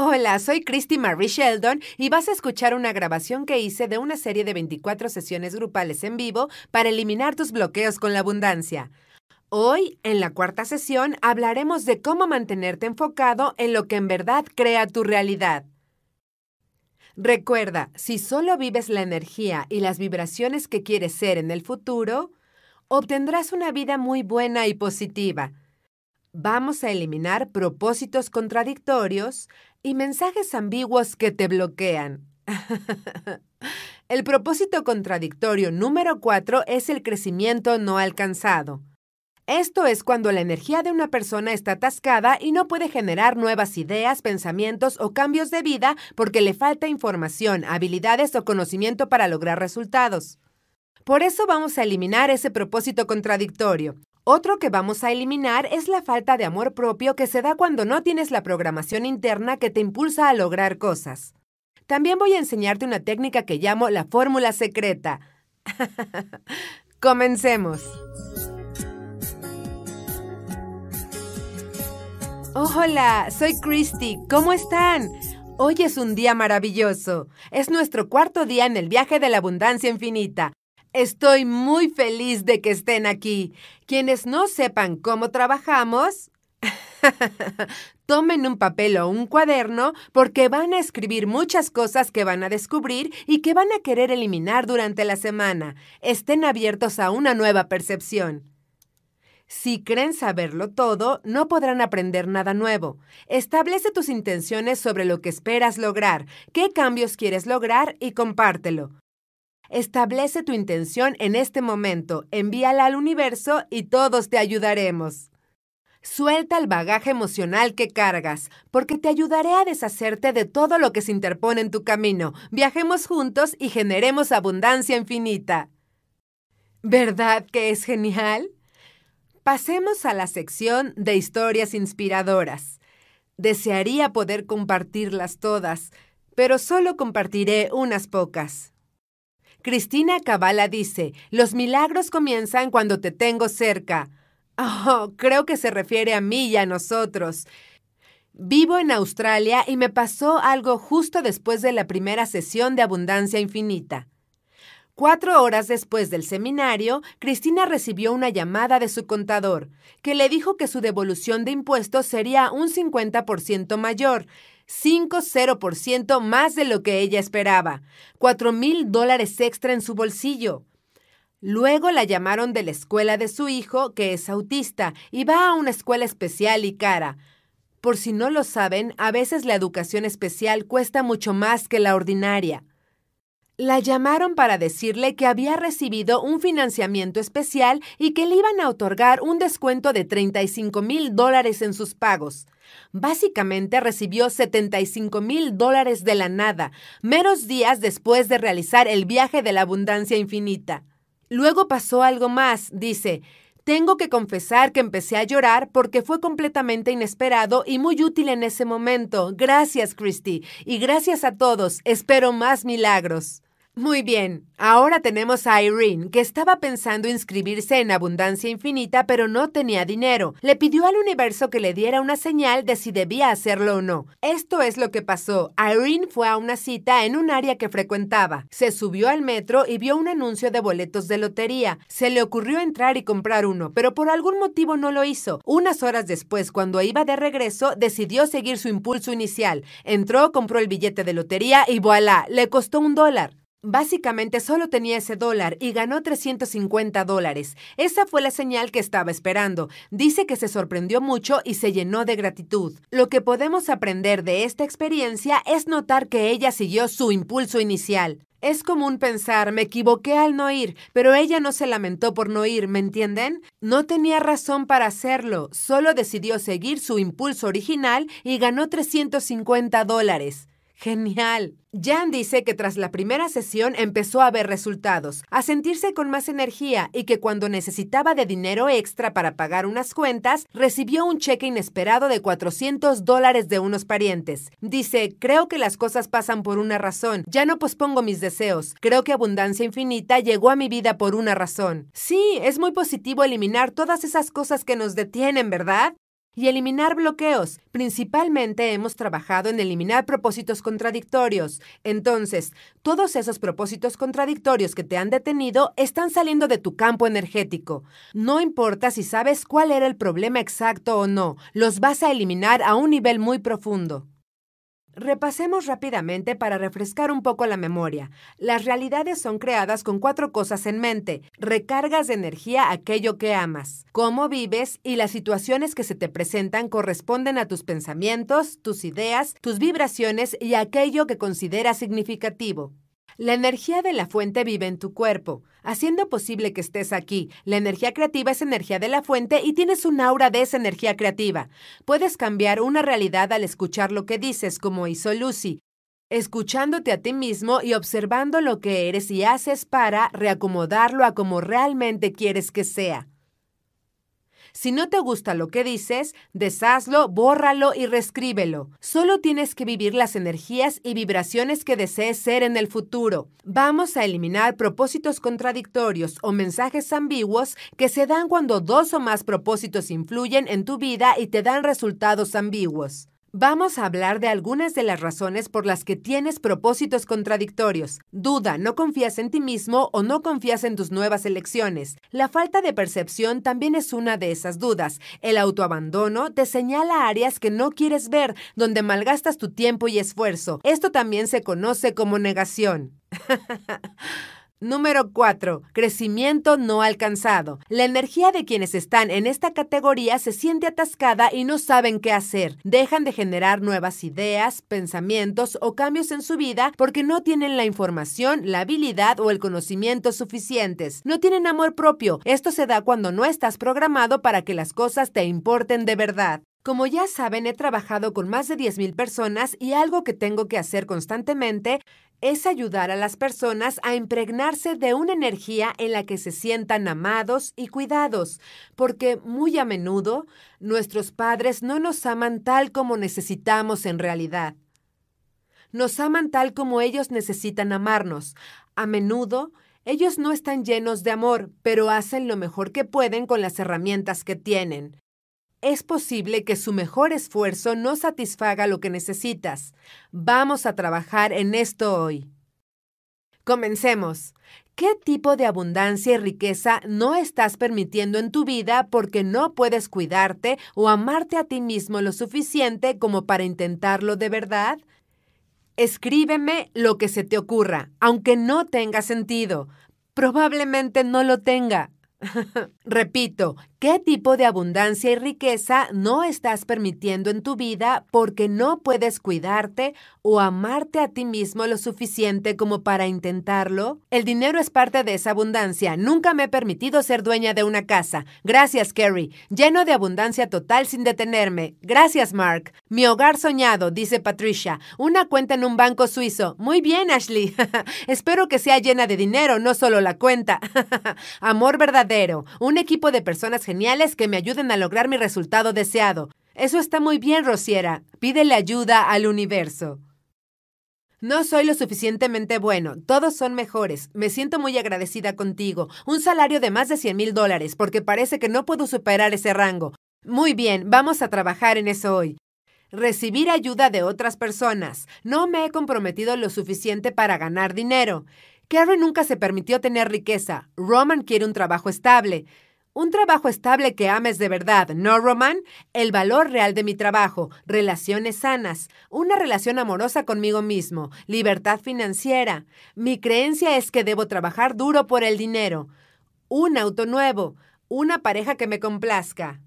Hola, soy Christy Marie Sheldon y vas a escuchar una grabación que hice de una serie de 24 sesiones grupales en vivo para eliminar tus bloqueos con la abundancia. Hoy, en la cuarta sesión, hablaremos de cómo mantenerte enfocado en lo que en verdad crea tu realidad. Recuerda, si solo vives la energía y las vibraciones que quieres ser en el futuro, obtendrás una vida muy buena y positiva vamos a eliminar propósitos contradictorios, y mensajes ambiguos que te bloquean. el propósito contradictorio número cuatro es el crecimiento no alcanzado. Esto es cuando la energía de una persona está atascada y no puede generar nuevas ideas, pensamientos o cambios de vida porque le falta información, habilidades o conocimiento para lograr resultados. Por eso vamos a eliminar ese propósito contradictorio. Otro que vamos a eliminar es la falta de amor propio que se da cuando no tienes la programación interna que te impulsa a lograr cosas. También voy a enseñarte una técnica que llamo la fórmula secreta. Comencemos. Hola, soy Christy. ¿Cómo están? Hoy es un día maravilloso. Es nuestro cuarto día en el viaje de la abundancia infinita. Estoy muy feliz de que estén aquí. Quienes no sepan cómo trabajamos, tomen un papel o un cuaderno porque van a escribir muchas cosas que van a descubrir y que van a querer eliminar durante la semana. Estén abiertos a una nueva percepción. Si creen saberlo todo, no podrán aprender nada nuevo. Establece tus intenciones sobre lo que esperas lograr, qué cambios quieres lograr y compártelo. Establece tu intención en este momento, envíala al universo y todos te ayudaremos. Suelta el bagaje emocional que cargas, porque te ayudaré a deshacerte de todo lo que se interpone en tu camino. Viajemos juntos y generemos abundancia infinita. ¿Verdad que es genial? Pasemos a la sección de historias inspiradoras. Desearía poder compartirlas todas, pero solo compartiré unas pocas. Cristina Cabala dice, los milagros comienzan cuando te tengo cerca. Oh, creo que se refiere a mí y a nosotros. Vivo en Australia y me pasó algo justo después de la primera sesión de Abundancia Infinita. Cuatro horas después del seminario, Cristina recibió una llamada de su contador, que le dijo que su devolución de impuestos sería un 50% mayor, 5,0% más de lo que ella esperaba, 4 mil dólares extra en su bolsillo. Luego la llamaron de la escuela de su hijo, que es autista, y va a una escuela especial y cara. Por si no lo saben, a veces la educación especial cuesta mucho más que la ordinaria. La llamaron para decirle que había recibido un financiamiento especial y que le iban a otorgar un descuento de 35 mil dólares en sus pagos. Básicamente recibió 75 mil dólares de la nada, meros días después de realizar el viaje de la abundancia infinita. Luego pasó algo más, dice. Tengo que confesar que empecé a llorar porque fue completamente inesperado y muy útil en ese momento. Gracias, Christy. Y gracias a todos. Espero más milagros. Muy bien, ahora tenemos a Irene, que estaba pensando inscribirse en Abundancia Infinita, pero no tenía dinero. Le pidió al universo que le diera una señal de si debía hacerlo o no. Esto es lo que pasó. Irene fue a una cita en un área que frecuentaba. Se subió al metro y vio un anuncio de boletos de lotería. Se le ocurrió entrar y comprar uno, pero por algún motivo no lo hizo. Unas horas después, cuando iba de regreso, decidió seguir su impulso inicial. Entró, compró el billete de lotería y voilà, le costó un dólar. Básicamente solo tenía ese dólar y ganó 350 dólares. Esa fue la señal que estaba esperando. Dice que se sorprendió mucho y se llenó de gratitud. Lo que podemos aprender de esta experiencia es notar que ella siguió su impulso inicial. Es común pensar, me equivoqué al no ir, pero ella no se lamentó por no ir, ¿me entienden? No tenía razón para hacerlo, solo decidió seguir su impulso original y ganó 350 dólares. Genial. Jan dice que tras la primera sesión empezó a ver resultados, a sentirse con más energía y que cuando necesitaba de dinero extra para pagar unas cuentas, recibió un cheque inesperado de 400 dólares de unos parientes. Dice, creo que las cosas pasan por una razón, ya no pospongo mis deseos, creo que abundancia infinita llegó a mi vida por una razón. Sí, es muy positivo eliminar todas esas cosas que nos detienen, ¿verdad? y eliminar bloqueos. Principalmente hemos trabajado en eliminar propósitos contradictorios. Entonces, todos esos propósitos contradictorios que te han detenido están saliendo de tu campo energético. No importa si sabes cuál era el problema exacto o no, los vas a eliminar a un nivel muy profundo. Repasemos rápidamente para refrescar un poco la memoria. Las realidades son creadas con cuatro cosas en mente. Recargas de energía aquello que amas, cómo vives y las situaciones que se te presentan corresponden a tus pensamientos, tus ideas, tus vibraciones y aquello que consideras significativo. La energía de la fuente vive en tu cuerpo, haciendo posible que estés aquí. La energía creativa es energía de la fuente y tienes un aura de esa energía creativa. Puedes cambiar una realidad al escuchar lo que dices, como hizo Lucy, escuchándote a ti mismo y observando lo que eres y haces para reacomodarlo a como realmente quieres que sea. Si no te gusta lo que dices, deshazlo, bórralo y reescríbelo. Solo tienes que vivir las energías y vibraciones que desees ser en el futuro. Vamos a eliminar propósitos contradictorios o mensajes ambiguos que se dan cuando dos o más propósitos influyen en tu vida y te dan resultados ambiguos. Vamos a hablar de algunas de las razones por las que tienes propósitos contradictorios. Duda, no confías en ti mismo o no confías en tus nuevas elecciones. La falta de percepción también es una de esas dudas. El autoabandono te señala áreas que no quieres ver, donde malgastas tu tiempo y esfuerzo. Esto también se conoce como negación. Número 4. Crecimiento no alcanzado. La energía de quienes están en esta categoría se siente atascada y no saben qué hacer. Dejan de generar nuevas ideas, pensamientos o cambios en su vida porque no tienen la información, la habilidad o el conocimiento suficientes. No tienen amor propio. Esto se da cuando no estás programado para que las cosas te importen de verdad. Como ya saben, he trabajado con más de 10.000 personas y algo que tengo que hacer constantemente es ayudar a las personas a impregnarse de una energía en la que se sientan amados y cuidados, porque muy a menudo nuestros padres no nos aman tal como necesitamos en realidad. Nos aman tal como ellos necesitan amarnos. A menudo, ellos no están llenos de amor, pero hacen lo mejor que pueden con las herramientas que tienen es posible que su mejor esfuerzo no satisfaga lo que necesitas. Vamos a trabajar en esto hoy. Comencemos. ¿Qué tipo de abundancia y riqueza no estás permitiendo en tu vida porque no puedes cuidarte o amarte a ti mismo lo suficiente como para intentarlo de verdad? Escríbeme lo que se te ocurra, aunque no tenga sentido. Probablemente no lo tenga. Repito, ¿Qué tipo de abundancia y riqueza no estás permitiendo en tu vida porque no puedes cuidarte o amarte a ti mismo lo suficiente como para intentarlo? El dinero es parte de esa abundancia. Nunca me he permitido ser dueña de una casa. Gracias, Kerry. Lleno de abundancia total sin detenerme. Gracias, Mark. Mi hogar soñado, dice Patricia. Una cuenta en un banco suizo. Muy bien, Ashley. Espero que sea llena de dinero, no solo la cuenta. Amor verdadero. Un equipo de personas geniales que me ayuden a lograr mi resultado deseado. Eso está muy bien, Rosiera. Pídele ayuda al universo. No soy lo suficientemente bueno. Todos son mejores. Me siento muy agradecida contigo. Un salario de más de 100 mil dólares, porque parece que no puedo superar ese rango. Muy bien, vamos a trabajar en eso hoy. Recibir ayuda de otras personas. No me he comprometido lo suficiente para ganar dinero. Carrie nunca se permitió tener riqueza. Roman quiere un trabajo estable. Un trabajo estable que ames de verdad, ¿no, Roman? El valor real de mi trabajo, relaciones sanas, una relación amorosa conmigo mismo, libertad financiera. Mi creencia es que debo trabajar duro por el dinero. Un auto nuevo, una pareja que me complazca.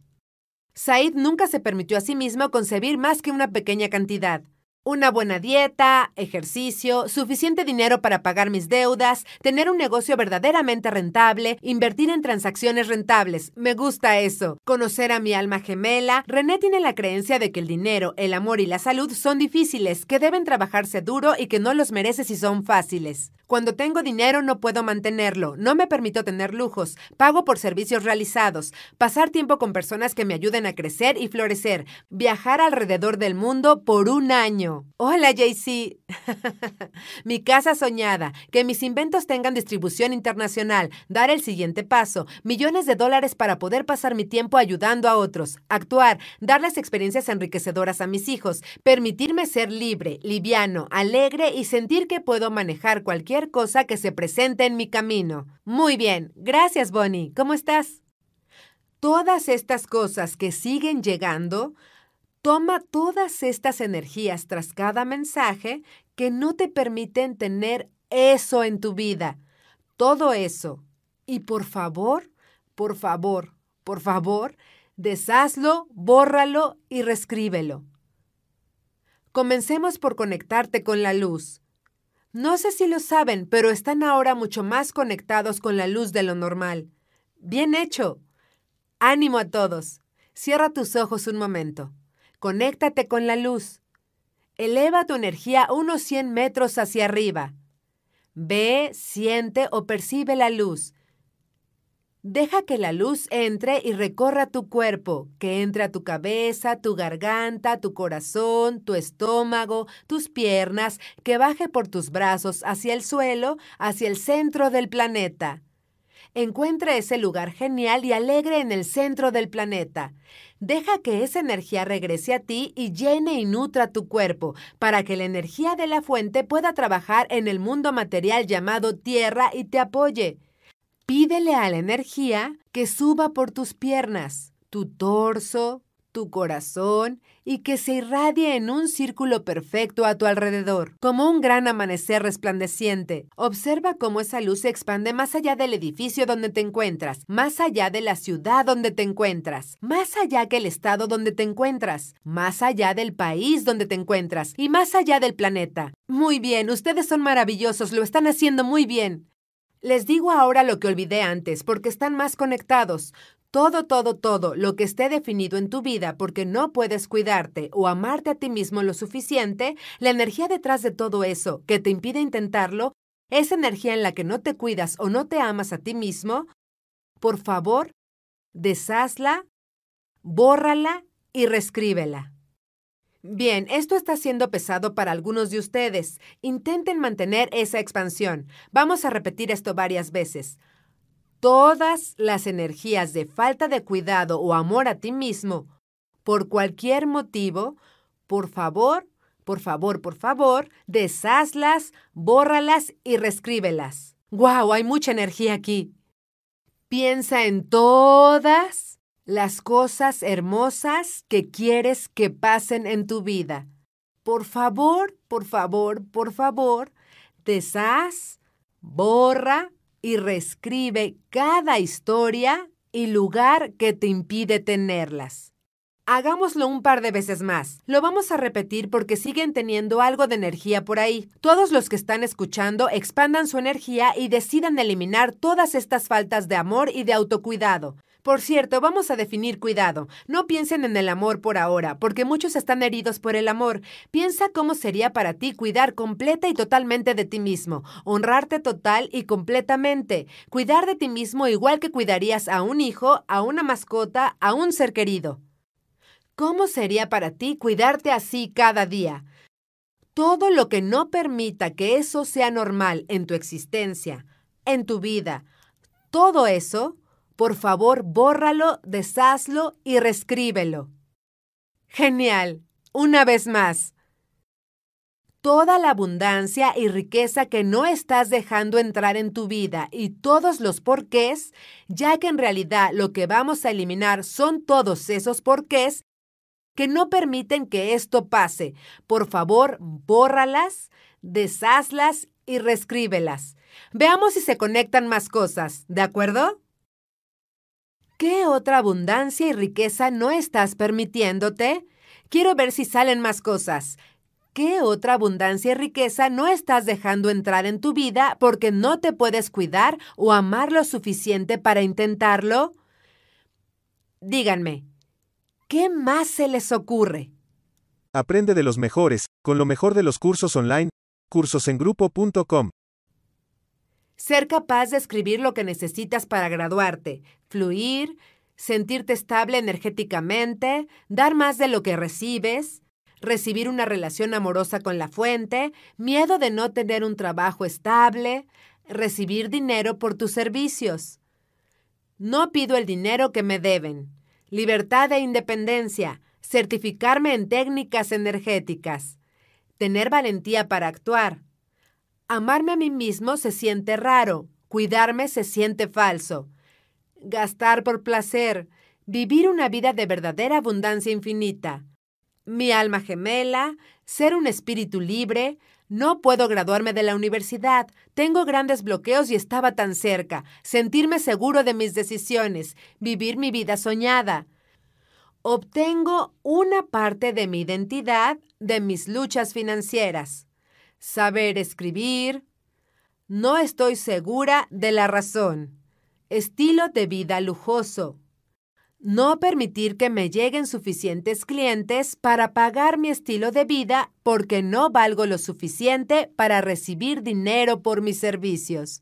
Said nunca se permitió a sí mismo concebir más que una pequeña cantidad. Una buena dieta, ejercicio, suficiente dinero para pagar mis deudas, tener un negocio verdaderamente rentable, invertir en transacciones rentables, me gusta eso. Conocer a mi alma gemela, René tiene la creencia de que el dinero, el amor y la salud son difíciles, que deben trabajarse duro y que no los merece si son fáciles. Cuando tengo dinero no puedo mantenerlo, no me permito tener lujos, pago por servicios realizados, pasar tiempo con personas que me ayuden a crecer y florecer, viajar alrededor del mundo por un año. Hola, JC. Mi casa soñada. Que mis inventos tengan distribución internacional. Dar el siguiente paso. Millones de dólares para poder pasar mi tiempo ayudando a otros. Actuar. Darles experiencias enriquecedoras a mis hijos. Permitirme ser libre, liviano, alegre y sentir que puedo manejar cualquier cosa que se presente en mi camino. Muy bien. Gracias, Bonnie. ¿Cómo estás? Todas estas cosas que siguen llegando Toma todas estas energías tras cada mensaje que no te permiten tener eso en tu vida. Todo eso. Y por favor, por favor, por favor, deshazlo, bórralo y reescríbelo. Comencemos por conectarte con la luz. No sé si lo saben, pero están ahora mucho más conectados con la luz de lo normal. Bien hecho. Ánimo a todos. Cierra tus ojos un momento. Conéctate con la luz. Eleva tu energía unos 100 metros hacia arriba. Ve, siente o percibe la luz. Deja que la luz entre y recorra tu cuerpo, que entre a tu cabeza, tu garganta, tu corazón, tu estómago, tus piernas, que baje por tus brazos hacia el suelo, hacia el centro del planeta. Encuentra ese lugar genial y alegre en el centro del planeta. Deja que esa energía regrese a ti y llene y nutra tu cuerpo, para que la energía de la fuente pueda trabajar en el mundo material llamado tierra y te apoye. Pídele a la energía que suba por tus piernas, tu torso, tu corazón y que se irradie en un círculo perfecto a tu alrededor, como un gran amanecer resplandeciente. Observa cómo esa luz se expande más allá del edificio donde te encuentras, más allá de la ciudad donde te encuentras, más allá que el estado donde te encuentras, más allá del país donde te encuentras y más allá del planeta. Muy bien, ustedes son maravillosos, lo están haciendo muy bien. Les digo ahora lo que olvidé antes, porque están más conectados. Todo, todo, todo lo que esté definido en tu vida porque no puedes cuidarte o amarte a ti mismo lo suficiente, la energía detrás de todo eso que te impide intentarlo, esa energía en la que no te cuidas o no te amas a ti mismo, por favor, deshazla, bórrala y reescríbela. Bien, esto está siendo pesado para algunos de ustedes. Intenten mantener esa expansión. Vamos a repetir esto varias veces todas las energías de falta de cuidado o amor a ti mismo por cualquier motivo, por favor, por favor, por favor, deshazlas, bórralas y reescríbelas. ¡Guau! hay mucha energía aquí. Piensa en todas las cosas hermosas que quieres que pasen en tu vida. Por favor, por favor, por favor, deshaz, borra, y reescribe cada historia y lugar que te impide tenerlas. Hagámoslo un par de veces más. Lo vamos a repetir porque siguen teniendo algo de energía por ahí. Todos los que están escuchando expandan su energía y decidan eliminar todas estas faltas de amor y de autocuidado. Por cierto, vamos a definir cuidado. No piensen en el amor por ahora, porque muchos están heridos por el amor. Piensa cómo sería para ti cuidar completa y totalmente de ti mismo, honrarte total y completamente, cuidar de ti mismo igual que cuidarías a un hijo, a una mascota, a un ser querido. ¿Cómo sería para ti cuidarte así cada día? Todo lo que no permita que eso sea normal en tu existencia, en tu vida, todo eso por favor, bórralo, deshazlo y reescríbelo. Genial. Una vez más. Toda la abundancia y riqueza que no estás dejando entrar en tu vida y todos los porqués, ya que en realidad lo que vamos a eliminar son todos esos porqués que no permiten que esto pase. Por favor, bórralas, deshazlas y reescríbelas. Veamos si se conectan más cosas, ¿de acuerdo? ¿Qué otra abundancia y riqueza no estás permitiéndote? Quiero ver si salen más cosas. ¿Qué otra abundancia y riqueza no estás dejando entrar en tu vida porque no te puedes cuidar o amar lo suficiente para intentarlo? Díganme, ¿qué más se les ocurre? Aprende de los mejores, con lo mejor de los cursos online, cursosengrupo.com. Ser capaz de escribir lo que necesitas para graduarte, fluir, sentirte estable energéticamente, dar más de lo que recibes, recibir una relación amorosa con la fuente, miedo de no tener un trabajo estable, recibir dinero por tus servicios. No pido el dinero que me deben. Libertad e independencia. Certificarme en técnicas energéticas. Tener valentía para actuar. Amarme a mí mismo se siente raro, cuidarme se siente falso. Gastar por placer, vivir una vida de verdadera abundancia infinita. Mi alma gemela, ser un espíritu libre, no puedo graduarme de la universidad, tengo grandes bloqueos y estaba tan cerca, sentirme seguro de mis decisiones, vivir mi vida soñada. Obtengo una parte de mi identidad de mis luchas financieras saber escribir. No estoy segura de la razón. Estilo de vida lujoso. No permitir que me lleguen suficientes clientes para pagar mi estilo de vida porque no valgo lo suficiente para recibir dinero por mis servicios.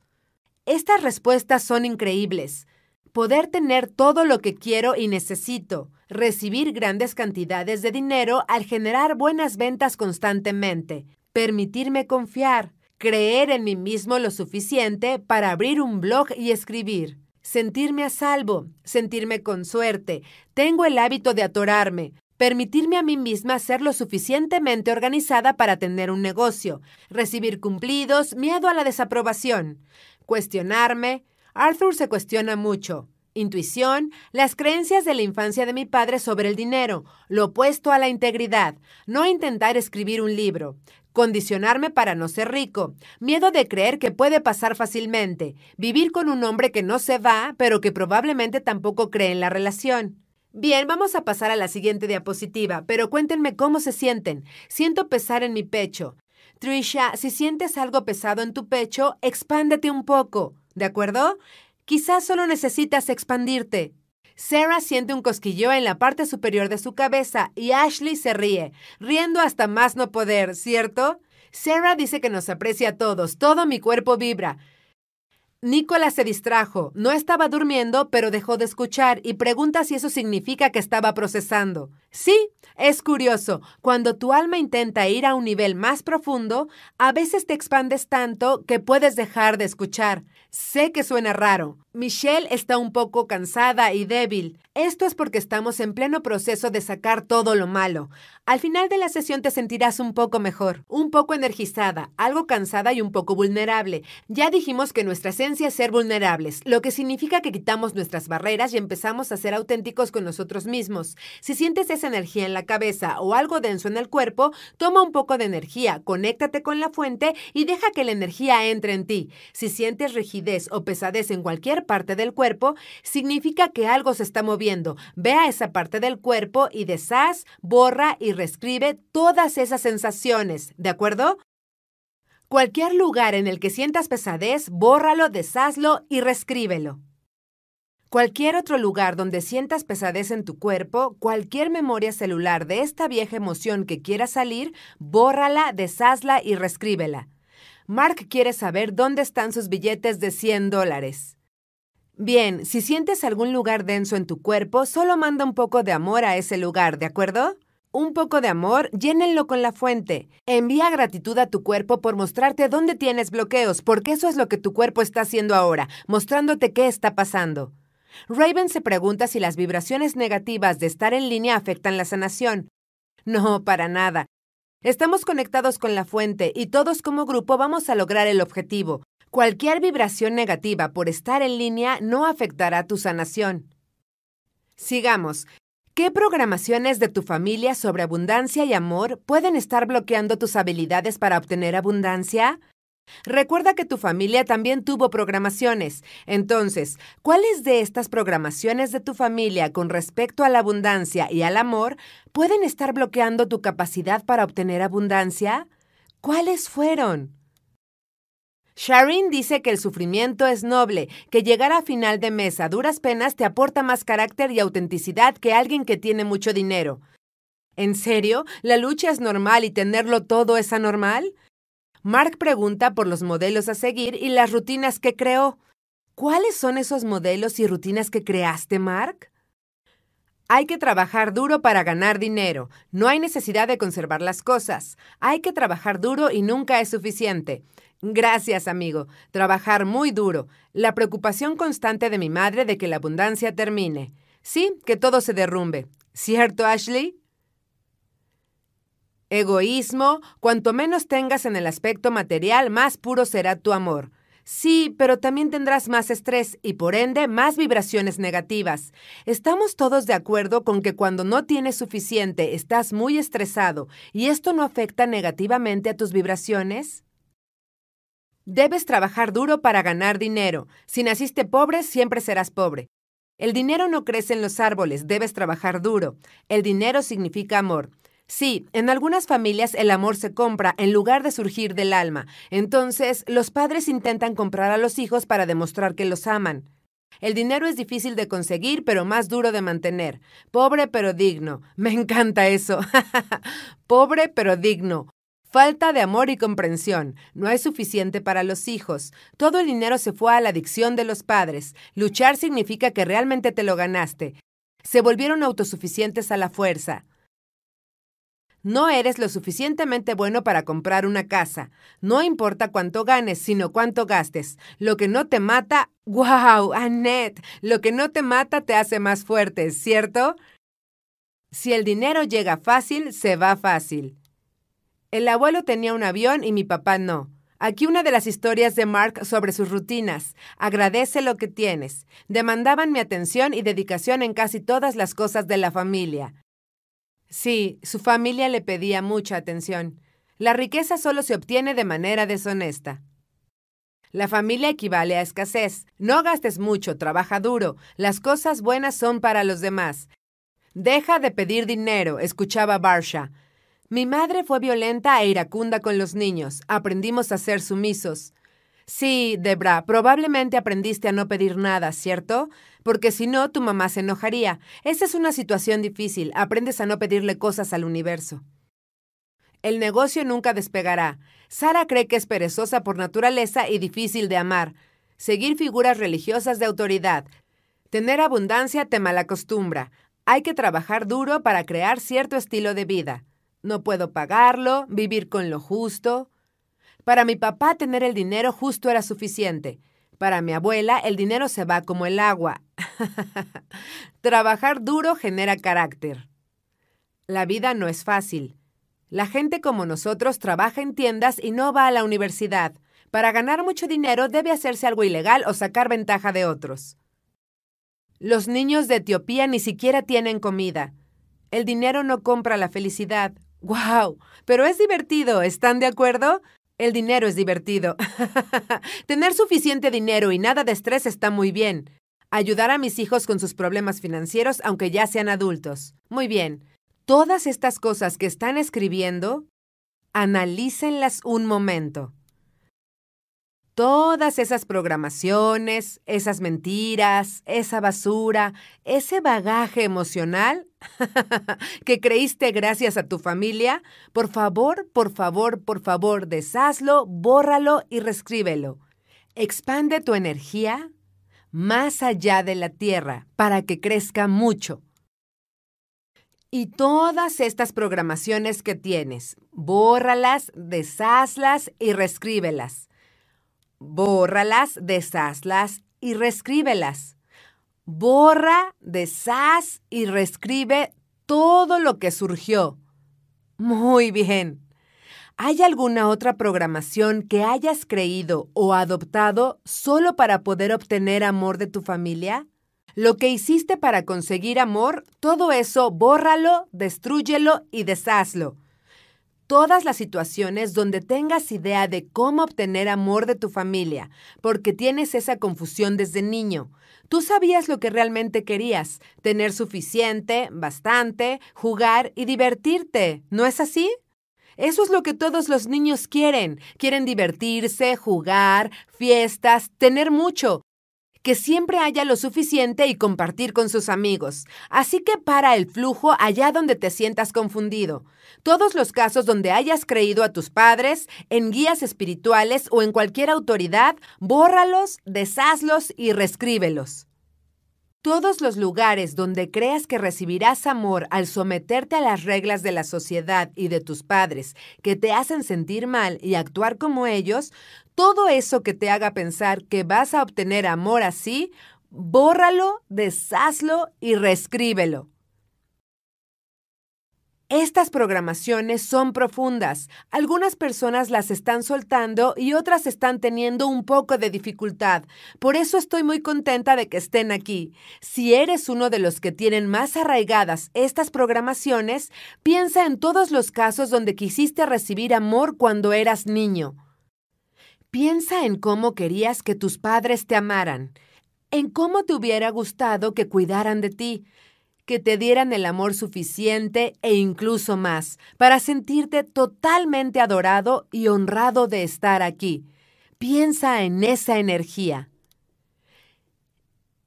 Estas respuestas son increíbles. Poder tener todo lo que quiero y necesito, recibir grandes cantidades de dinero al generar buenas ventas constantemente, permitirme confiar, creer en mí mismo lo suficiente para abrir un blog y escribir, sentirme a salvo, sentirme con suerte, tengo el hábito de atorarme, permitirme a mí misma ser lo suficientemente organizada para tener un negocio, recibir cumplidos, miedo a la desaprobación, cuestionarme. Arthur se cuestiona mucho. Intuición, las creencias de la infancia de mi padre sobre el dinero, lo opuesto a la integridad, no intentar escribir un libro, Condicionarme para no ser rico. Miedo de creer que puede pasar fácilmente. Vivir con un hombre que no se va, pero que probablemente tampoco cree en la relación. Bien, vamos a pasar a la siguiente diapositiva, pero cuéntenme cómo se sienten. Siento pesar en mi pecho. Trisha, si sientes algo pesado en tu pecho, expándete un poco, ¿de acuerdo? Quizás solo necesitas expandirte. Sarah siente un cosquilleo en la parte superior de su cabeza y Ashley se ríe, riendo hasta más no poder, ¿cierto? Sarah dice que nos aprecia a todos, todo mi cuerpo vibra. Nicolas se distrajo, no estaba durmiendo, pero dejó de escuchar y pregunta si eso significa que estaba procesando. Sí, es curioso, cuando tu alma intenta ir a un nivel más profundo, a veces te expandes tanto que puedes dejar de escuchar. Sé que suena raro. Michelle está un poco cansada y débil. Esto es porque estamos en pleno proceso de sacar todo lo malo. Al final de la sesión te sentirás un poco mejor, un poco energizada, algo cansada y un poco vulnerable. Ya dijimos que nuestra esencia es ser vulnerables, lo que significa que quitamos nuestras barreras y empezamos a ser auténticos con nosotros mismos. Si sientes energía en la cabeza o algo denso en el cuerpo, toma un poco de energía, conéctate con la fuente y deja que la energía entre en ti. Si sientes rigidez o pesadez en cualquier parte del cuerpo, significa que algo se está moviendo. Ve a esa parte del cuerpo y deshaz, borra y reescribe todas esas sensaciones, ¿de acuerdo? Cualquier lugar en el que sientas pesadez, bórralo, deshazlo y reescríbelo. Cualquier otro lugar donde sientas pesadez en tu cuerpo, cualquier memoria celular de esta vieja emoción que quiera salir, bórrala, deshazla y reescríbela. Mark quiere saber dónde están sus billetes de 100 dólares. Bien, si sientes algún lugar denso en tu cuerpo, solo manda un poco de amor a ese lugar, ¿de acuerdo? Un poco de amor, llénenlo con la fuente. Envía gratitud a tu cuerpo por mostrarte dónde tienes bloqueos, porque eso es lo que tu cuerpo está haciendo ahora, mostrándote qué está pasando. Raven se pregunta si las vibraciones negativas de estar en línea afectan la sanación. No, para nada. Estamos conectados con la fuente y todos como grupo vamos a lograr el objetivo. Cualquier vibración negativa por estar en línea no afectará tu sanación. Sigamos. ¿Qué programaciones de tu familia sobre abundancia y amor pueden estar bloqueando tus habilidades para obtener abundancia? Recuerda que tu familia también tuvo programaciones. Entonces, ¿cuáles de estas programaciones de tu familia con respecto a la abundancia y al amor pueden estar bloqueando tu capacidad para obtener abundancia? ¿Cuáles fueron? Sharin dice que el sufrimiento es noble, que llegar a final de mes a duras penas te aporta más carácter y autenticidad que alguien que tiene mucho dinero. ¿En serio? ¿La lucha es normal y tenerlo todo es anormal? Mark pregunta por los modelos a seguir y las rutinas que creó. ¿Cuáles son esos modelos y rutinas que creaste, Mark? Hay que trabajar duro para ganar dinero. No hay necesidad de conservar las cosas. Hay que trabajar duro y nunca es suficiente. Gracias, amigo. Trabajar muy duro. La preocupación constante de mi madre de que la abundancia termine. Sí, que todo se derrumbe. ¿Cierto, Ashley? Egoísmo, cuanto menos tengas en el aspecto material, más puro será tu amor. Sí, pero también tendrás más estrés y por ende más vibraciones negativas. Estamos todos de acuerdo con que cuando no tienes suficiente estás muy estresado y esto no afecta negativamente a tus vibraciones. Debes trabajar duro para ganar dinero. Si naciste pobre, siempre serás pobre. El dinero no crece en los árboles, debes trabajar duro. El dinero significa amor. Sí, en algunas familias el amor se compra en lugar de surgir del alma. Entonces, los padres intentan comprar a los hijos para demostrar que los aman. El dinero es difícil de conseguir, pero más duro de mantener. Pobre pero digno. Me encanta eso. Pobre pero digno. Falta de amor y comprensión. No es suficiente para los hijos. Todo el dinero se fue a la adicción de los padres. Luchar significa que realmente te lo ganaste. Se volvieron autosuficientes a la fuerza. No eres lo suficientemente bueno para comprar una casa. No importa cuánto ganes, sino cuánto gastes. Lo que no te mata, wow, Annette, lo que no te mata te hace más fuerte, ¿cierto? Si el dinero llega fácil, se va fácil. El abuelo tenía un avión y mi papá no. Aquí una de las historias de Mark sobre sus rutinas. Agradece lo que tienes. Demandaban mi atención y dedicación en casi todas las cosas de la familia. Sí, su familia le pedía mucha atención. La riqueza solo se obtiene de manera deshonesta. La familia equivale a escasez. No gastes mucho, trabaja duro. Las cosas buenas son para los demás. Deja de pedir dinero, escuchaba Barsha. Mi madre fue violenta e iracunda con los niños. Aprendimos a ser sumisos. Sí, Debra, probablemente aprendiste a no pedir nada, ¿cierto? porque si no, tu mamá se enojaría. Esa es una situación difícil, aprendes a no pedirle cosas al universo. El negocio nunca despegará. Sara cree que es perezosa por naturaleza y difícil de amar. Seguir figuras religiosas de autoridad. Tener abundancia te malacostumbra. Hay que trabajar duro para crear cierto estilo de vida. No puedo pagarlo, vivir con lo justo. Para mi papá tener el dinero justo era suficiente. Para mi abuela el dinero se va como el agua, Trabajar duro genera carácter. La vida no es fácil. La gente como nosotros trabaja en tiendas y no va a la universidad. Para ganar mucho dinero debe hacerse algo ilegal o sacar ventaja de otros. Los niños de Etiopía ni siquiera tienen comida. El dinero no compra la felicidad. ¡Guau! ¡Wow! Pero es divertido, ¿están de acuerdo? El dinero es divertido. Tener suficiente dinero y nada de estrés está muy bien. Ayudar a mis hijos con sus problemas financieros aunque ya sean adultos. Muy bien, todas estas cosas que están escribiendo, analícenlas un momento. Todas esas programaciones, esas mentiras, esa basura, ese bagaje emocional que creíste gracias a tu familia, por favor, por favor, por favor, deshazlo, bórralo y reescríbelo. Expande tu energía, más allá de la tierra, para que crezca mucho. Y todas estas programaciones que tienes, bórralas, deshazlas y reescríbelas. Bórralas, deshazlas y reescríbelas. Borra, deshaz y reescribe todo lo que surgió. Muy bien. ¿Hay alguna otra programación que hayas creído o adoptado solo para poder obtener amor de tu familia? Lo que hiciste para conseguir amor, todo eso bórralo, destruyelo y deshazlo. Todas las situaciones donde tengas idea de cómo obtener amor de tu familia, porque tienes esa confusión desde niño. Tú sabías lo que realmente querías, tener suficiente, bastante, jugar y divertirte, ¿no es así? Eso es lo que todos los niños quieren. Quieren divertirse, jugar, fiestas, tener mucho. Que siempre haya lo suficiente y compartir con sus amigos. Así que para el flujo allá donde te sientas confundido. Todos los casos donde hayas creído a tus padres, en guías espirituales o en cualquier autoridad, bórralos, deshazlos y reescríbelos. Todos los lugares donde creas que recibirás amor al someterte a las reglas de la sociedad y de tus padres que te hacen sentir mal y actuar como ellos, todo eso que te haga pensar que vas a obtener amor así, bórralo, deshazlo y reescríbelo. Estas programaciones son profundas. Algunas personas las están soltando y otras están teniendo un poco de dificultad. Por eso estoy muy contenta de que estén aquí. Si eres uno de los que tienen más arraigadas estas programaciones, piensa en todos los casos donde quisiste recibir amor cuando eras niño. Piensa en cómo querías que tus padres te amaran, en cómo te hubiera gustado que cuidaran de ti que te dieran el amor suficiente e incluso más para sentirte totalmente adorado y honrado de estar aquí. Piensa en esa energía.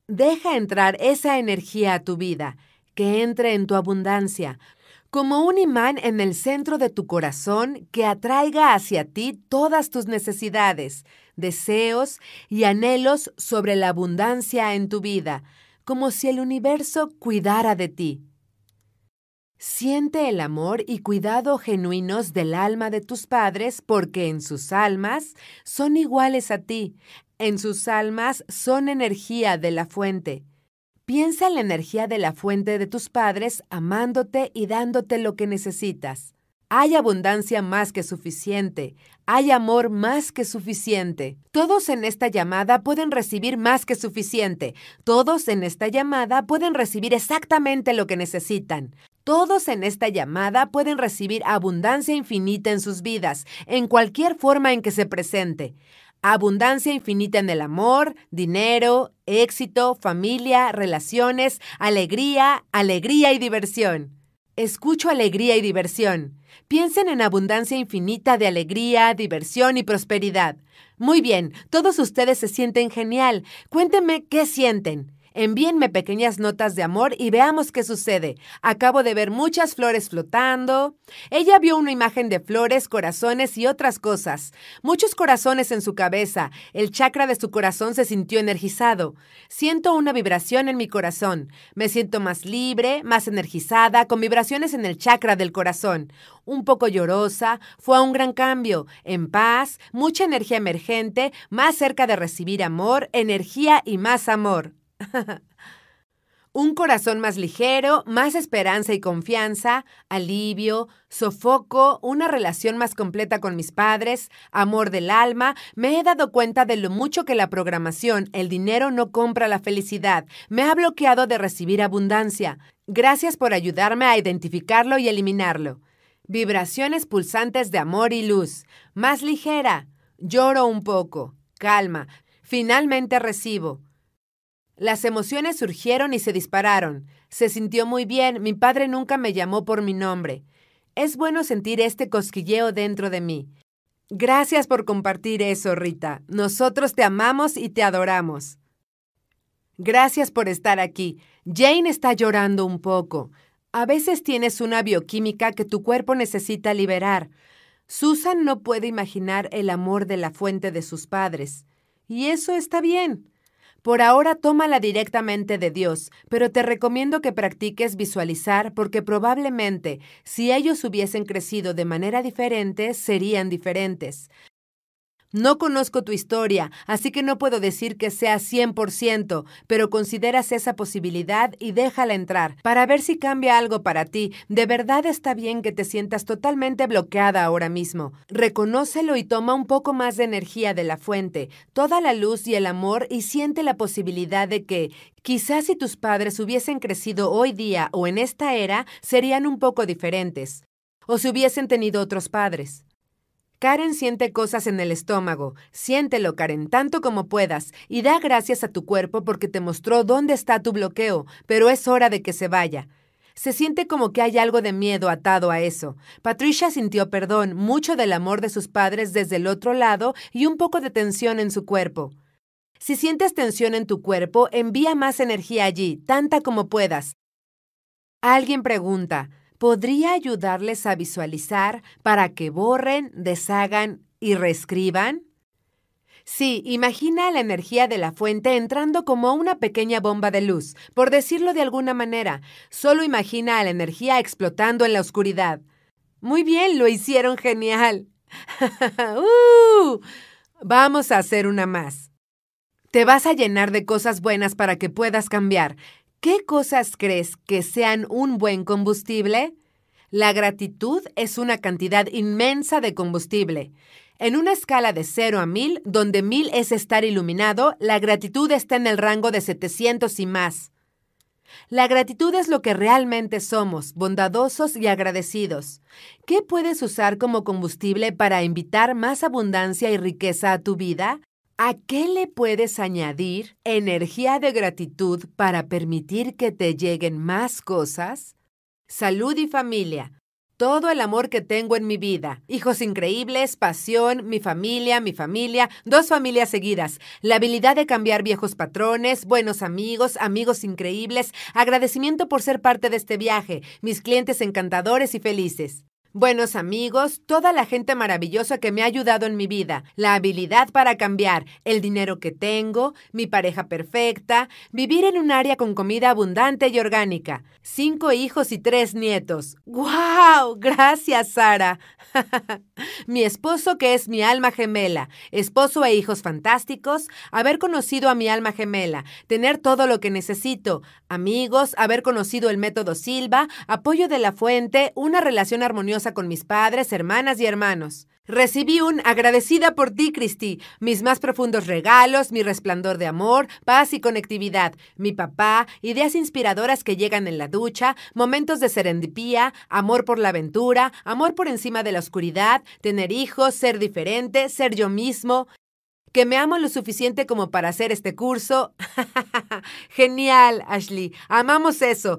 Deja entrar esa energía a tu vida, que entre en tu abundancia, como un imán en el centro de tu corazón que atraiga hacia ti todas tus necesidades, deseos y anhelos sobre la abundancia en tu vida, como si el universo cuidara de ti. Siente el amor y cuidado genuinos del alma de tus padres porque en sus almas son iguales a ti, en sus almas son energía de la fuente. Piensa en la energía de la fuente de tus padres amándote y dándote lo que necesitas. Hay abundancia más que suficiente. Hay amor más que suficiente. Todos en esta llamada pueden recibir más que suficiente. Todos en esta llamada pueden recibir exactamente lo que necesitan. Todos en esta llamada pueden recibir abundancia infinita en sus vidas, en cualquier forma en que se presente. Abundancia infinita en el amor, dinero, éxito, familia, relaciones, alegría, alegría y diversión. Escucho alegría y diversión. Piensen en abundancia infinita de alegría, diversión y prosperidad. Muy bien, todos ustedes se sienten genial. Cuéntenme qué sienten. Envíenme pequeñas notas de amor y veamos qué sucede. Acabo de ver muchas flores flotando. Ella vio una imagen de flores, corazones y otras cosas. Muchos corazones en su cabeza. El chakra de su corazón se sintió energizado. Siento una vibración en mi corazón. Me siento más libre, más energizada, con vibraciones en el chakra del corazón. Un poco llorosa, fue a un gran cambio. En paz, mucha energía emergente, más cerca de recibir amor, energía y más amor. Un corazón más ligero, más esperanza y confianza, alivio, sofoco, una relación más completa con mis padres, amor del alma, me he dado cuenta de lo mucho que la programación, el dinero no compra la felicidad, me ha bloqueado de recibir abundancia. Gracias por ayudarme a identificarlo y eliminarlo. Vibraciones pulsantes de amor y luz, más ligera, lloro un poco, calma, finalmente recibo. Las emociones surgieron y se dispararon. Se sintió muy bien, mi padre nunca me llamó por mi nombre. Es bueno sentir este cosquilleo dentro de mí. Gracias por compartir eso, Rita. Nosotros te amamos y te adoramos. Gracias por estar aquí. Jane está llorando un poco. A veces tienes una bioquímica que tu cuerpo necesita liberar. Susan no puede imaginar el amor de la fuente de sus padres. Y eso está bien. Por ahora tómala directamente de Dios, pero te recomiendo que practiques visualizar porque probablemente si ellos hubiesen crecido de manera diferente, serían diferentes. No conozco tu historia, así que no puedo decir que sea 100%, pero consideras esa posibilidad y déjala entrar para ver si cambia algo para ti. De verdad está bien que te sientas totalmente bloqueada ahora mismo. Reconócelo y toma un poco más de energía de la fuente, toda la luz y el amor y siente la posibilidad de que, quizás si tus padres hubiesen crecido hoy día o en esta era, serían un poco diferentes. O si hubiesen tenido otros padres. Karen siente cosas en el estómago. Siéntelo, Karen, tanto como puedas, y da gracias a tu cuerpo porque te mostró dónde está tu bloqueo, pero es hora de que se vaya. Se siente como que hay algo de miedo atado a eso. Patricia sintió perdón, mucho del amor de sus padres desde el otro lado y un poco de tensión en su cuerpo. Si sientes tensión en tu cuerpo, envía más energía allí, tanta como puedas. Alguien pregunta, podría ayudarles a visualizar para que borren, deshagan y reescriban? Sí, imagina la energía de la fuente entrando como una pequeña bomba de luz, por decirlo de alguna manera. Solo imagina a la energía explotando en la oscuridad. Muy bien, lo hicieron genial. uh, vamos a hacer una más. Te vas a llenar de cosas buenas para que puedas cambiar. ¿Qué cosas crees que sean un buen combustible? La gratitud es una cantidad inmensa de combustible. En una escala de 0 a 1000, donde 1000 es estar iluminado, la gratitud está en el rango de 700 y más. La gratitud es lo que realmente somos, bondadosos y agradecidos. ¿Qué puedes usar como combustible para invitar más abundancia y riqueza a tu vida? ¿A qué le puedes añadir energía de gratitud para permitir que te lleguen más cosas? Salud y familia. Todo el amor que tengo en mi vida. Hijos increíbles, pasión, mi familia, mi familia, dos familias seguidas. La habilidad de cambiar viejos patrones, buenos amigos, amigos increíbles. Agradecimiento por ser parte de este viaje. Mis clientes encantadores y felices. Buenos amigos, toda la gente maravillosa que me ha ayudado en mi vida, la habilidad para cambiar, el dinero que tengo, mi pareja perfecta, vivir en un área con comida abundante y orgánica, cinco hijos y tres nietos. ¡Guau! Gracias, Sara. mi esposo que es mi alma gemela, esposo e hijos fantásticos, haber conocido a mi alma gemela, tener todo lo que necesito, amigos, haber conocido el método Silva, apoyo de la fuente, una relación armoniosa con mis padres, hermanas y hermanos. Recibí un agradecida por ti, Cristi, mis más profundos regalos, mi resplandor de amor, paz y conectividad, mi papá, ideas inspiradoras que llegan en la ducha, momentos de serendipía, amor por la aventura, amor por encima de la oscuridad, tener hijos, ser diferente, ser yo mismo, que me amo lo suficiente como para hacer este curso. Genial, Ashley, amamos eso.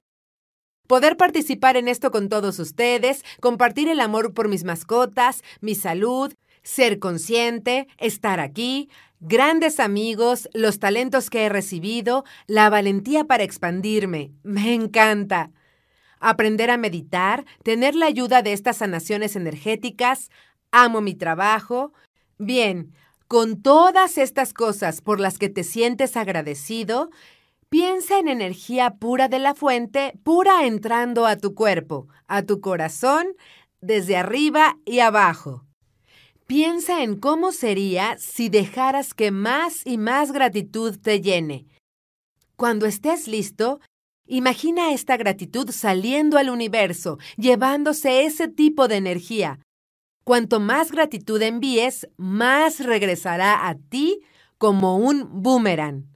Poder participar en esto con todos ustedes, compartir el amor por mis mascotas, mi salud, ser consciente, estar aquí, grandes amigos, los talentos que he recibido, la valentía para expandirme. Me encanta. Aprender a meditar, tener la ayuda de estas sanaciones energéticas, amo mi trabajo. Bien, con todas estas cosas por las que te sientes agradecido, Piensa en energía pura de la fuente, pura entrando a tu cuerpo, a tu corazón, desde arriba y abajo. Piensa en cómo sería si dejaras que más y más gratitud te llene. Cuando estés listo, imagina esta gratitud saliendo al universo, llevándose ese tipo de energía. Cuanto más gratitud envíes, más regresará a ti como un boomerang.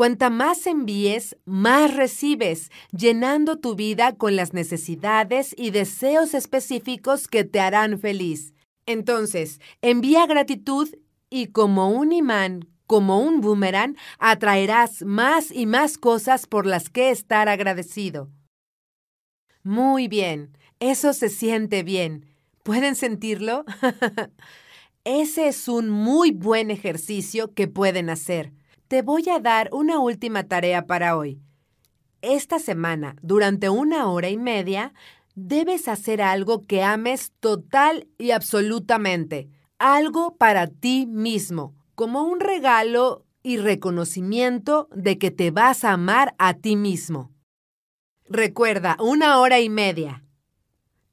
Cuanta más envíes, más recibes, llenando tu vida con las necesidades y deseos específicos que te harán feliz. Entonces, envía gratitud y como un imán, como un boomerang, atraerás más y más cosas por las que estar agradecido. Muy bien, eso se siente bien. ¿Pueden sentirlo? Ese es un muy buen ejercicio que pueden hacer te voy a dar una última tarea para hoy. Esta semana, durante una hora y media, debes hacer algo que ames total y absolutamente, algo para ti mismo, como un regalo y reconocimiento de que te vas a amar a ti mismo. Recuerda, una hora y media.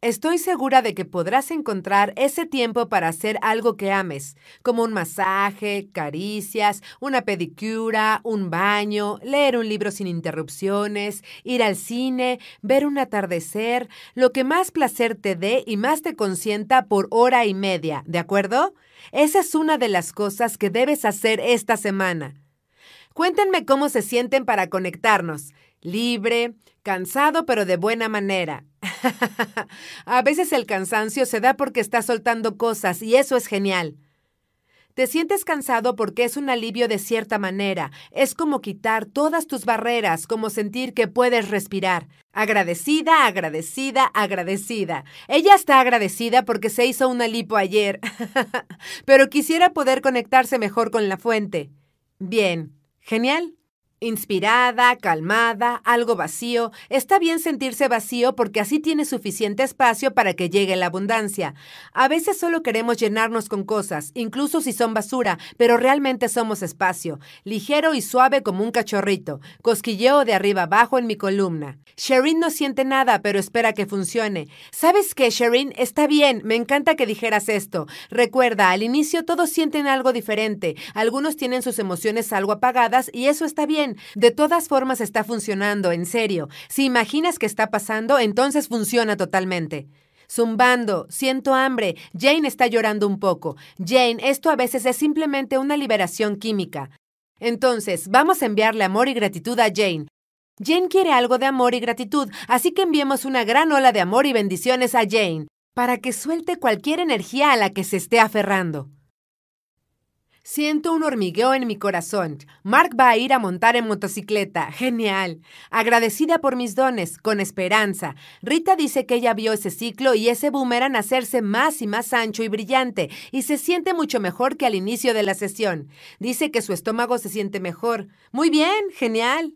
Estoy segura de que podrás encontrar ese tiempo para hacer algo que ames, como un masaje, caricias, una pedicura, un baño, leer un libro sin interrupciones, ir al cine, ver un atardecer, lo que más placer te dé y más te consienta por hora y media, ¿de acuerdo? Esa es una de las cosas que debes hacer esta semana. Cuéntenme cómo se sienten para conectarnos libre, cansado pero de buena manera. a veces el cansancio se da porque estás soltando cosas y eso es genial. Te sientes cansado porque es un alivio de cierta manera, es como quitar todas tus barreras, como sentir que puedes respirar. Agradecida, agradecida, agradecida. Ella está agradecida porque se hizo una alipo ayer, pero quisiera poder conectarse mejor con la fuente. Bien, genial. Inspirada, calmada, algo vacío, está bien sentirse vacío porque así tiene suficiente espacio para que llegue la abundancia. A veces solo queremos llenarnos con cosas, incluso si son basura, pero realmente somos espacio, ligero y suave como un cachorrito, cosquilleo de arriba abajo en mi columna. Sherin no siente nada, pero espera que funcione. ¿Sabes qué, Sherin? Está bien, me encanta que dijeras esto. Recuerda, al inicio todos sienten algo diferente, algunos tienen sus emociones algo apagadas y eso está bien de todas formas está funcionando, en serio. Si imaginas que está pasando, entonces funciona totalmente. Zumbando, siento hambre, Jane está llorando un poco. Jane, esto a veces es simplemente una liberación química. Entonces, vamos a enviarle amor y gratitud a Jane. Jane quiere algo de amor y gratitud, así que enviemos una gran ola de amor y bendiciones a Jane, para que suelte cualquier energía a la que se esté aferrando. Siento un hormigueo en mi corazón. Mark va a ir a montar en motocicleta. Genial. Agradecida por mis dones, con esperanza. Rita dice que ella vio ese ciclo y ese boomerang hacerse más y más ancho y brillante y se siente mucho mejor que al inicio de la sesión. Dice que su estómago se siente mejor. Muy bien, genial.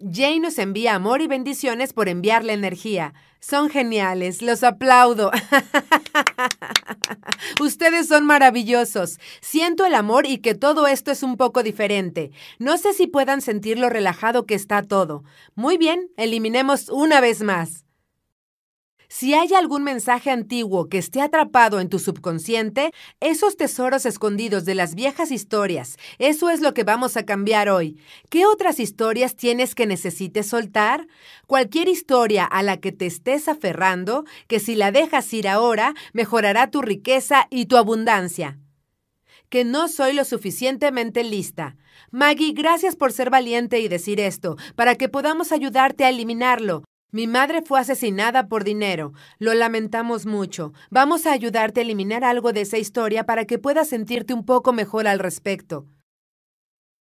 Jane nos envía amor y bendiciones por enviarle energía. Son geniales, los aplaudo. Ustedes son maravillosos. Siento el amor y que todo esto es un poco diferente. No sé si puedan sentir lo relajado que está todo. Muy bien, eliminemos una vez más. Si hay algún mensaje antiguo que esté atrapado en tu subconsciente, esos tesoros escondidos de las viejas historias, eso es lo que vamos a cambiar hoy. ¿Qué otras historias tienes que necesites soltar? Cualquier historia a la que te estés aferrando, que si la dejas ir ahora, mejorará tu riqueza y tu abundancia que no soy lo suficientemente lista. Maggie, gracias por ser valiente y decir esto, para que podamos ayudarte a eliminarlo. Mi madre fue asesinada por dinero. Lo lamentamos mucho. Vamos a ayudarte a eliminar algo de esa historia para que puedas sentirte un poco mejor al respecto.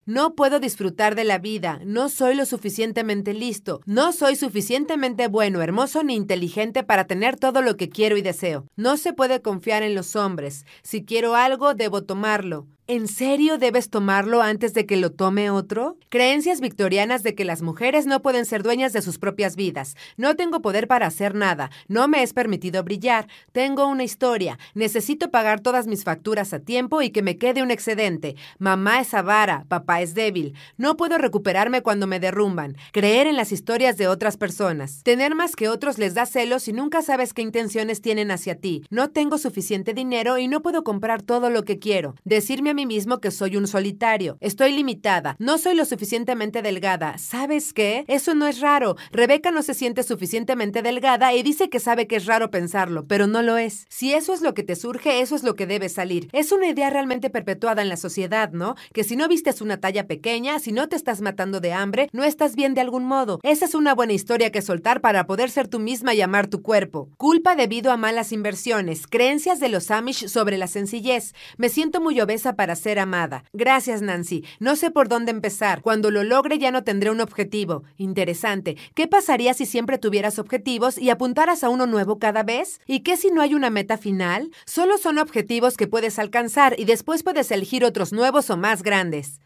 No puedo disfrutar de la vida, no soy lo suficientemente listo, no soy suficientemente bueno, hermoso ni inteligente para tener todo lo que quiero y deseo. No se puede confiar en los hombres. Si quiero algo, debo tomarlo. ¿En serio debes tomarlo antes de que lo tome otro? Creencias victorianas de que las mujeres no pueden ser dueñas de sus propias vidas. No tengo poder para hacer nada. No me es permitido brillar. Tengo una historia. Necesito pagar todas mis facturas a tiempo y que me quede un excedente. Mamá es avara. Papá es débil. No puedo recuperarme cuando me derrumban. Creer en las historias de otras personas. Tener más que otros les da celos y nunca sabes qué intenciones tienen hacia ti. No tengo suficiente dinero y no puedo comprar todo lo que quiero. Decirme mí mismo que soy un solitario. Estoy limitada. No soy lo suficientemente delgada. ¿Sabes qué? Eso no es raro. Rebeca no se siente suficientemente delgada y dice que sabe que es raro pensarlo, pero no lo es. Si eso es lo que te surge, eso es lo que debe salir. Es una idea realmente perpetuada en la sociedad, ¿no? Que si no vistes una talla pequeña, si no te estás matando de hambre, no estás bien de algún modo. Esa es una buena historia que soltar para poder ser tú misma y amar tu cuerpo. Culpa debido a malas inversiones, creencias de los Amish sobre la sencillez. Me siento muy obesa para ser amada. Gracias, Nancy. No sé por dónde empezar. Cuando lo logre ya no tendré un objetivo. Interesante. ¿Qué pasaría si siempre tuvieras objetivos y apuntaras a uno nuevo cada vez? ¿Y qué si no hay una meta final? Solo son objetivos que puedes alcanzar y después puedes elegir otros nuevos o más grandes.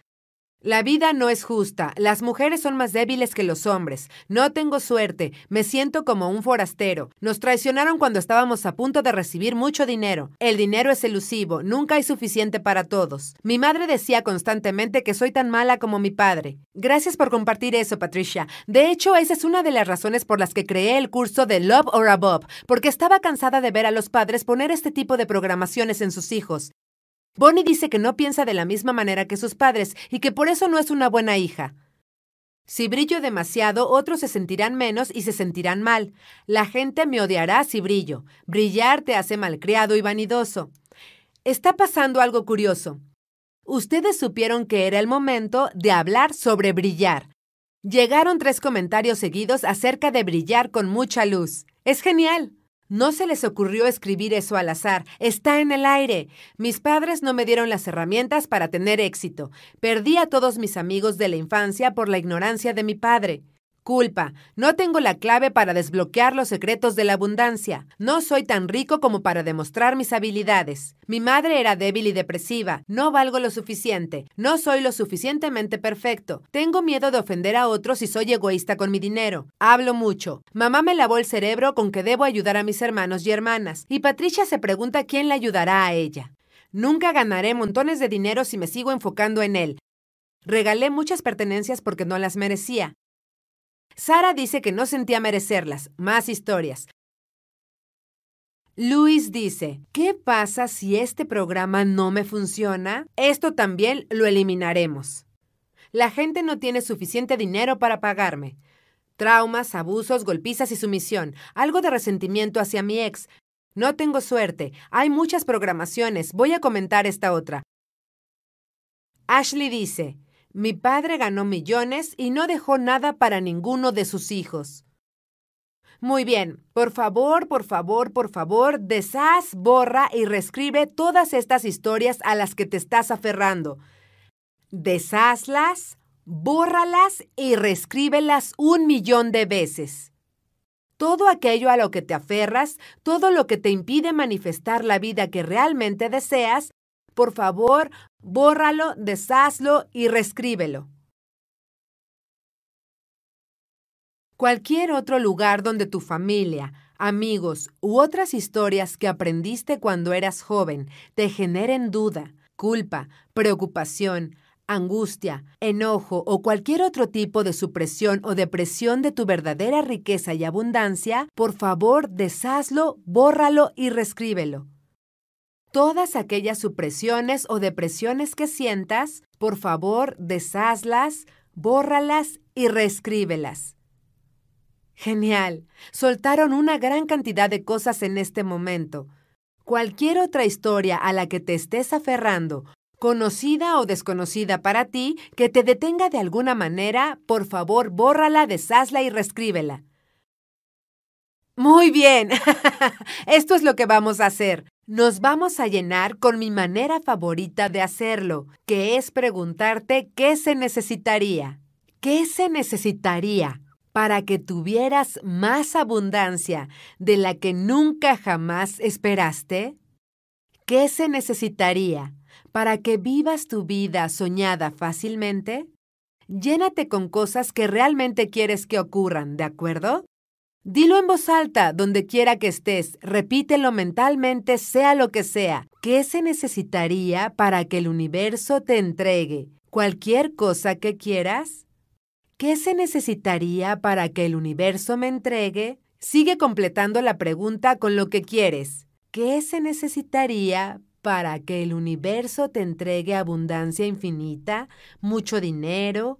La vida no es justa, las mujeres son más débiles que los hombres, no tengo suerte, me siento como un forastero, nos traicionaron cuando estábamos a punto de recibir mucho dinero, el dinero es elusivo, nunca hay suficiente para todos. Mi madre decía constantemente que soy tan mala como mi padre. Gracias por compartir eso, Patricia. De hecho, esa es una de las razones por las que creé el curso de Love or Above, porque estaba cansada de ver a los padres poner este tipo de programaciones en sus hijos. Bonnie dice que no piensa de la misma manera que sus padres y que por eso no es una buena hija. Si brillo demasiado, otros se sentirán menos y se sentirán mal. La gente me odiará si brillo. Brillar te hace malcriado y vanidoso. Está pasando algo curioso. Ustedes supieron que era el momento de hablar sobre brillar. Llegaron tres comentarios seguidos acerca de brillar con mucha luz. Es genial. No se les ocurrió escribir eso al azar. Está en el aire. Mis padres no me dieron las herramientas para tener éxito. Perdí a todos mis amigos de la infancia por la ignorancia de mi padre culpa. no tengo la clave para desbloquear los secretos de la abundancia. No soy tan rico como para demostrar mis habilidades. Mi madre era débil y depresiva. No valgo lo suficiente. No soy lo suficientemente perfecto. Tengo miedo de ofender a otros y soy egoísta con mi dinero. Hablo mucho. Mamá me lavó el cerebro con que debo ayudar a mis hermanos y hermanas. Y Patricia se pregunta quién le ayudará a ella. Nunca ganaré montones de dinero si me sigo enfocando en él. Regalé muchas pertenencias porque no las merecía. Sara dice que no sentía merecerlas. Más historias. Luis dice, ¿qué pasa si este programa no me funciona? Esto también lo eliminaremos. La gente no tiene suficiente dinero para pagarme. Traumas, abusos, golpizas y sumisión. Algo de resentimiento hacia mi ex. No tengo suerte. Hay muchas programaciones. Voy a comentar esta otra. Ashley dice, mi padre ganó millones y no dejó nada para ninguno de sus hijos. Muy bien, por favor, por favor, por favor, deshaz, borra y reescribe todas estas historias a las que te estás aferrando. Deshazlas, bórralas y reescríbelas un millón de veces. Todo aquello a lo que te aferras, todo lo que te impide manifestar la vida que realmente deseas, por favor, bórralo, deshazlo y reescríbelo. Cualquier otro lugar donde tu familia, amigos u otras historias que aprendiste cuando eras joven te generen duda, culpa, preocupación, angustia, enojo o cualquier otro tipo de supresión o depresión de tu verdadera riqueza y abundancia, por favor deshazlo, bórralo y reescríbelo. Todas aquellas supresiones o depresiones que sientas, por favor, deshazlas, bórralas y reescríbelas. Genial. Soltaron una gran cantidad de cosas en este momento. Cualquier otra historia a la que te estés aferrando, conocida o desconocida para ti, que te detenga de alguna manera, por favor, bórrala, deshazla y reescríbela. Muy bien. Esto es lo que vamos a hacer. Nos vamos a llenar con mi manera favorita de hacerlo, que es preguntarte qué se necesitaría. ¿Qué se necesitaría para que tuvieras más abundancia de la que nunca jamás esperaste? ¿Qué se necesitaría para que vivas tu vida soñada fácilmente? Llénate con cosas que realmente quieres que ocurran, ¿de acuerdo? Dilo en voz alta, donde quiera que estés, repítelo mentalmente, sea lo que sea. ¿Qué se necesitaría para que el universo te entregue cualquier cosa que quieras? ¿Qué se necesitaría para que el universo me entregue? Sigue completando la pregunta con lo que quieres. ¿Qué se necesitaría para que el universo te entregue abundancia infinita, mucho dinero,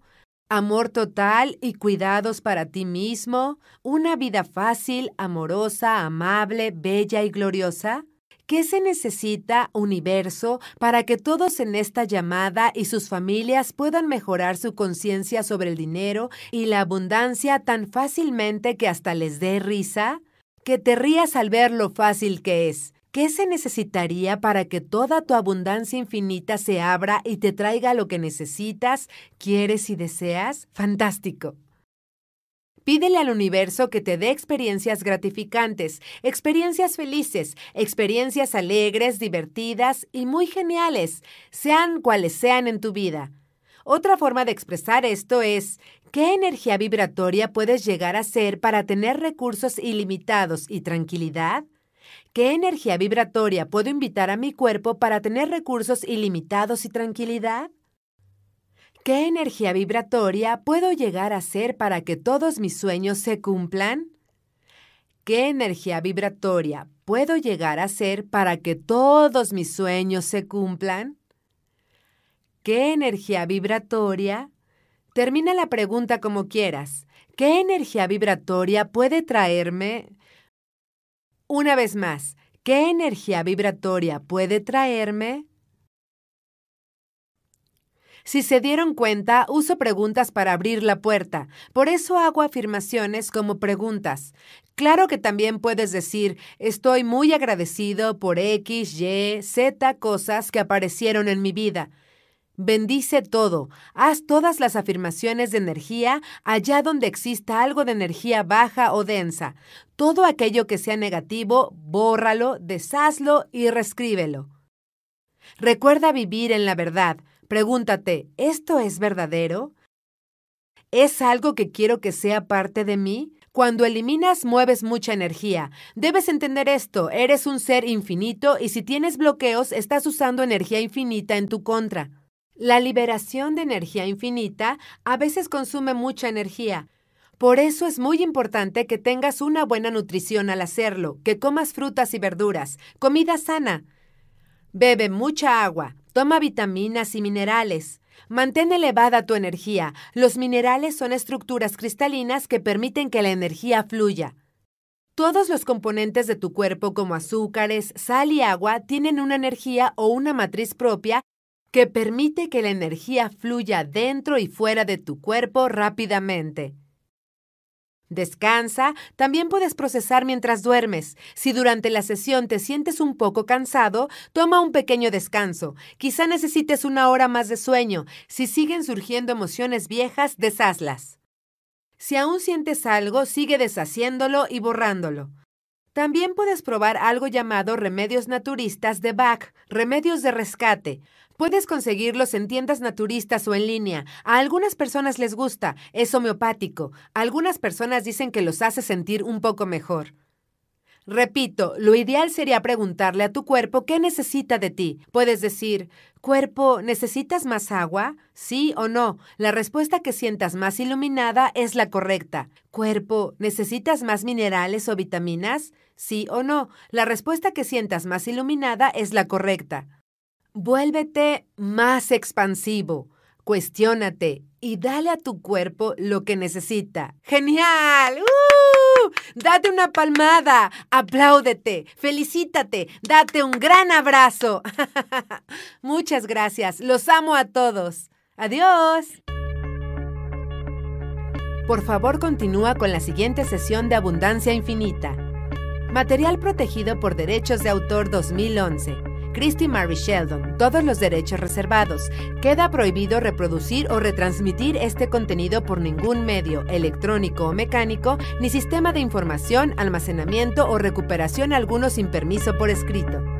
Amor total y cuidados para ti mismo, una vida fácil, amorosa, amable, bella y gloriosa. ¿Qué se necesita, universo, para que todos en esta llamada y sus familias puedan mejorar su conciencia sobre el dinero y la abundancia tan fácilmente que hasta les dé risa? Que te rías al ver lo fácil que es ¿Qué se necesitaría para que toda tu abundancia infinita se abra y te traiga lo que necesitas, quieres y deseas? Fantástico. Pídele al universo que te dé experiencias gratificantes, experiencias felices, experiencias alegres, divertidas y muy geniales, sean cuales sean en tu vida. Otra forma de expresar esto es, ¿qué energía vibratoria puedes llegar a ser para tener recursos ilimitados y tranquilidad? ¿Qué energía vibratoria puedo invitar a mi cuerpo para tener recursos ilimitados y tranquilidad? ¿Qué energía vibratoria puedo llegar a ser para que todos mis sueños se cumplan? ¿Qué energía vibratoria puedo llegar a ser para que todos mis sueños se cumplan? ¿Qué energía vibratoria? Termina la pregunta como quieras. ¿Qué energía vibratoria puede traerme? Una vez más, ¿qué energía vibratoria puede traerme? Si se dieron cuenta, uso preguntas para abrir la puerta. Por eso hago afirmaciones como preguntas. Claro que también puedes decir, estoy muy agradecido por X, Y, Z cosas que aparecieron en mi vida. Bendice todo. Haz todas las afirmaciones de energía allá donde exista algo de energía baja o densa. Todo aquello que sea negativo, bórralo, deshazlo y reescríbelo. Recuerda vivir en la verdad. Pregúntate, ¿esto es verdadero? ¿Es algo que quiero que sea parte de mí? Cuando eliminas, mueves mucha energía. Debes entender esto, eres un ser infinito y si tienes bloqueos, estás usando energía infinita en tu contra. La liberación de energía infinita a veces consume mucha energía. Por eso es muy importante que tengas una buena nutrición al hacerlo, que comas frutas y verduras, comida sana. Bebe mucha agua, toma vitaminas y minerales. Mantén elevada tu energía. Los minerales son estructuras cristalinas que permiten que la energía fluya. Todos los componentes de tu cuerpo como azúcares, sal y agua tienen una energía o una matriz propia que permite que la energía fluya dentro y fuera de tu cuerpo rápidamente. Descansa, también puedes procesar mientras duermes. Si durante la sesión te sientes un poco cansado, toma un pequeño descanso. Quizá necesites una hora más de sueño. Si siguen surgiendo emociones viejas, deshazlas. Si aún sientes algo, sigue deshaciéndolo y borrándolo. También puedes probar algo llamado remedios naturistas de Bach, remedios de rescate. Puedes conseguirlos en tiendas naturistas o en línea. A algunas personas les gusta, es homeopático. Algunas personas dicen que los hace sentir un poco mejor. Repito, lo ideal sería preguntarle a tu cuerpo qué necesita de ti. Puedes decir, cuerpo, ¿necesitas más agua? Sí o no. La respuesta que sientas más iluminada es la correcta. Cuerpo, ¿necesitas más minerales o vitaminas? Sí o no. La respuesta que sientas más iluminada es la correcta. Vuélvete más expansivo, cuestiónate y dale a tu cuerpo lo que necesita. ¡Genial! ¡Uh! Date una palmada, apláudete, felicítate, date un gran abrazo. Muchas gracias, los amo a todos. Adiós. Por favor, continúa con la siguiente sesión de Abundancia Infinita. Material protegido por derechos de autor 2011. Christy Mary Sheldon, todos los derechos reservados. Queda prohibido reproducir o retransmitir este contenido por ningún medio, electrónico o mecánico, ni sistema de información, almacenamiento o recuperación alguno sin permiso por escrito.